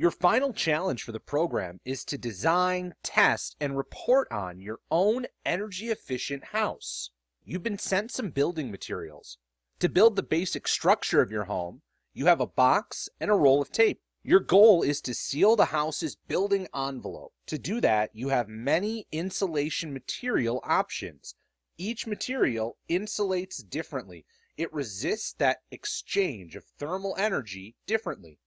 Your final challenge for the program is to design, test, and report on your own energy efficient house. You've been sent some building materials. To build the basic structure of your home, you have a box and a roll of tape. Your goal is to seal the house's building envelope. To do that, you have many insulation material options. Each material insulates differently. It resists that exchange of thermal energy differently.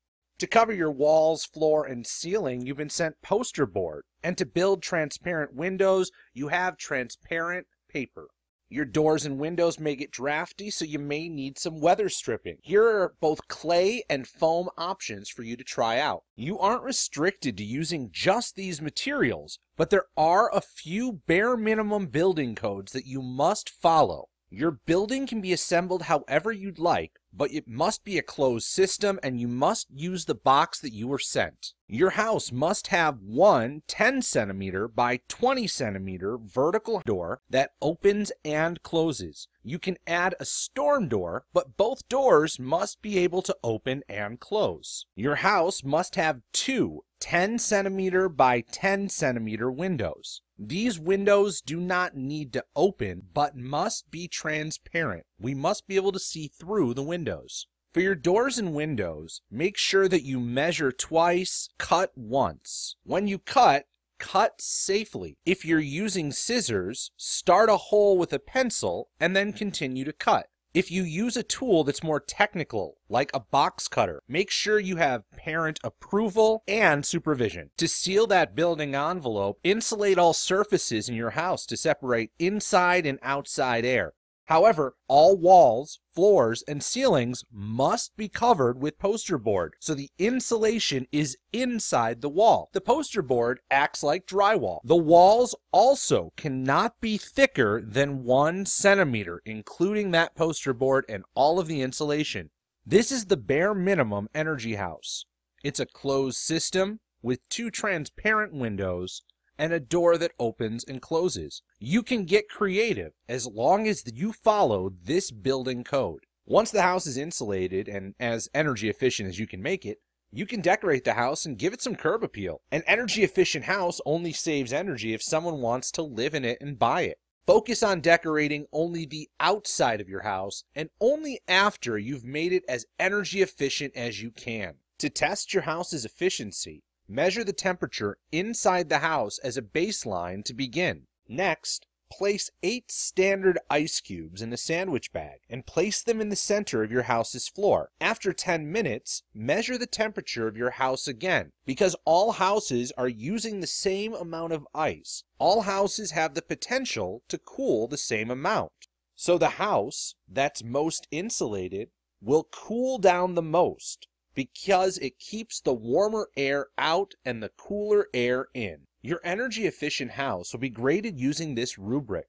To cover your walls, floor, and ceiling, you've been sent poster board. And to build transparent windows, you have transparent paper. Your doors and windows may get drafty, so you may need some weather stripping. Here are both clay and foam options for you to try out. You aren't restricted to using just these materials, but there are a few bare minimum building codes that you must follow. Your building can be assembled however you'd like, but it must be a closed system and you must use the box that you were sent. Your house must have one 10 centimeter by 20 centimeter vertical door that opens and closes. You can add a storm door, but both doors must be able to open and close. Your house must have two 10 centimeter by 10 centimeter windows. These windows do not need to open, but must be transparent. We must be able to see through the windows. For your doors and windows, make sure that you measure twice, cut once. When you cut, cut safely. If you're using scissors, start a hole with a pencil and then continue to cut. If you use a tool that's more technical, like a box cutter, make sure you have parent approval and supervision. To seal that building envelope, insulate all surfaces in your house to separate inside and outside air. However, all walls, floors, and ceilings must be covered with poster board, so the insulation is inside the wall. The poster board acts like drywall. The walls also cannot be thicker than one centimeter, including that poster board and all of the insulation. This is the bare minimum energy house. It's a closed system with two transparent windows and a door that opens and closes. You can get creative as long as you follow this building code. Once the house is insulated and as energy efficient as you can make it, you can decorate the house and give it some curb appeal. An energy efficient house only saves energy if someone wants to live in it and buy it. Focus on decorating only the outside of your house and only after you've made it as energy efficient as you can. To test your house's efficiency, Measure the temperature inside the house as a baseline to begin. Next, place eight standard ice cubes in a sandwich bag and place them in the center of your house's floor. After 10 minutes, measure the temperature of your house again. Because all houses are using the same amount of ice, all houses have the potential to cool the same amount. So the house that's most insulated will cool down the most because it keeps the warmer air out and the cooler air in. Your energy efficient house will be graded using this rubric.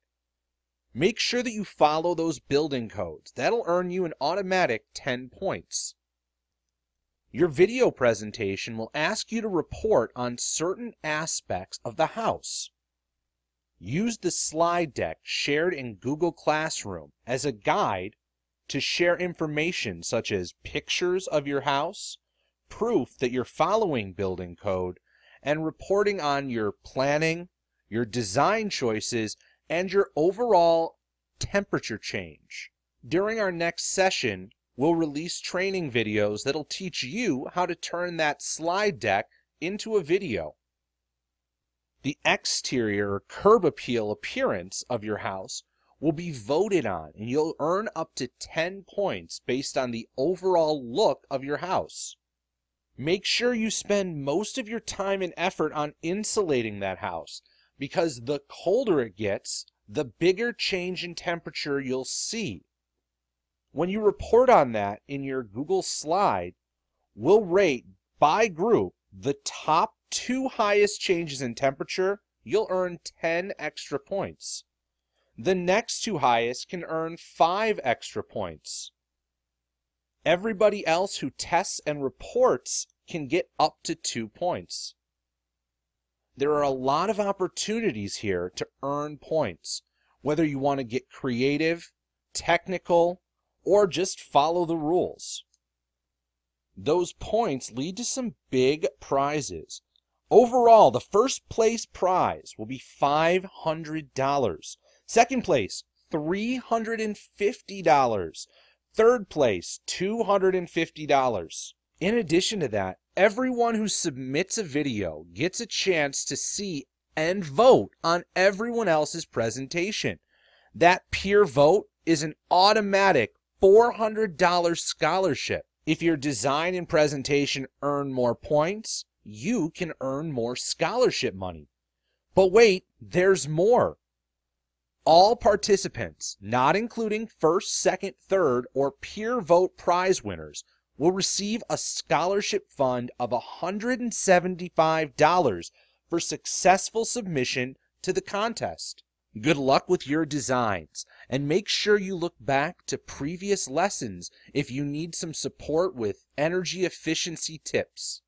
Make sure that you follow those building codes. That'll earn you an automatic 10 points. Your video presentation will ask you to report on certain aspects of the house. Use the slide deck shared in Google Classroom as a guide to share information such as pictures of your house, proof that you're following building code, and reporting on your planning, your design choices, and your overall temperature change. During our next session, we'll release training videos that'll teach you how to turn that slide deck into a video. The exterior curb appeal appearance of your house will be voted on, and you'll earn up to 10 points based on the overall look of your house. Make sure you spend most of your time and effort on insulating that house because the colder it gets, the bigger change in temperature you'll see. When you report on that in your Google slide, we'll rate by group the top two highest changes in temperature. You'll earn 10 extra points. The next two highest can earn five extra points. Everybody else who tests and reports can get up to two points. There are a lot of opportunities here to earn points, whether you want to get creative, technical, or just follow the rules. Those points lead to some big prizes. Overall, the first place prize will be $500. Second place, $350. Third place, $250. In addition to that, everyone who submits a video gets a chance to see and vote on everyone else's presentation. That peer vote is an automatic $400 scholarship. If your design and presentation earn more points, you can earn more scholarship money. But wait, there's more all participants, not including first, second, third, or peer vote prize winners, will receive a scholarship fund of $175 for successful submission to the contest. Good luck with your designs, and make sure you look back to previous lessons if you need some support with energy efficiency tips.